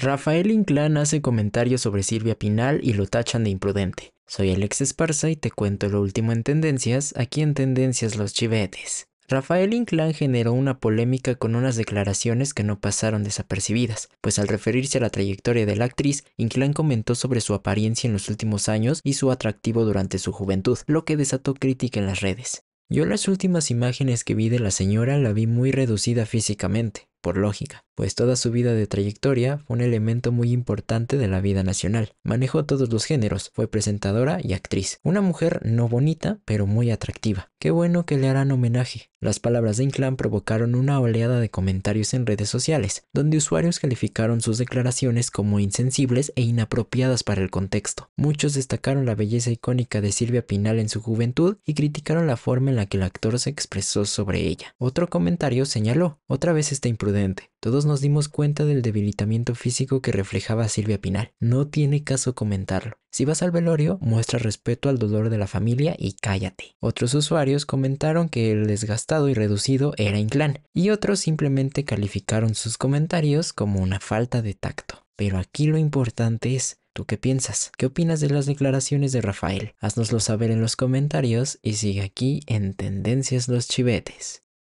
Rafael Inclán hace comentarios sobre Silvia Pinal y lo tachan de imprudente. Soy Alex Esparza y te cuento lo último en tendencias, aquí en Tendencias los Chivetes. Rafael Inclán generó una polémica con unas declaraciones que no pasaron desapercibidas, pues al referirse a la trayectoria de la actriz, Inclán comentó sobre su apariencia en los últimos años y su atractivo durante su juventud, lo que desató crítica en las redes. Yo las últimas imágenes que vi de la señora la vi muy reducida físicamente, por lógica, pues toda su vida de trayectoria fue un elemento muy importante de la vida nacional. Manejó todos los géneros, fue presentadora y actriz. Una mujer no bonita, pero muy atractiva. Qué bueno que le harán homenaje. Las palabras de Inclán provocaron una oleada de comentarios en redes sociales, donde usuarios calificaron sus declaraciones como insensibles e inapropiadas para el contexto. Muchos destacaron la belleza icónica de Silvia Pinal en su juventud y criticaron la forma en la que el actor se expresó sobre ella. Otro comentario señaló, otra vez está imprudente, todos nos dimos cuenta del debilitamiento físico que reflejaba Silvia Pinal. No tiene caso comentarlo. Si vas al velorio, muestra respeto al dolor de la familia y cállate. Otros usuarios comentaron que el desgastado y reducido era Inclán, y otros simplemente calificaron sus comentarios como una falta de tacto. Pero aquí lo importante es ¿Tú qué piensas? ¿Qué opinas de las declaraciones de Rafael? Haznoslo saber en los comentarios y sigue aquí en Tendencias los Chivetes.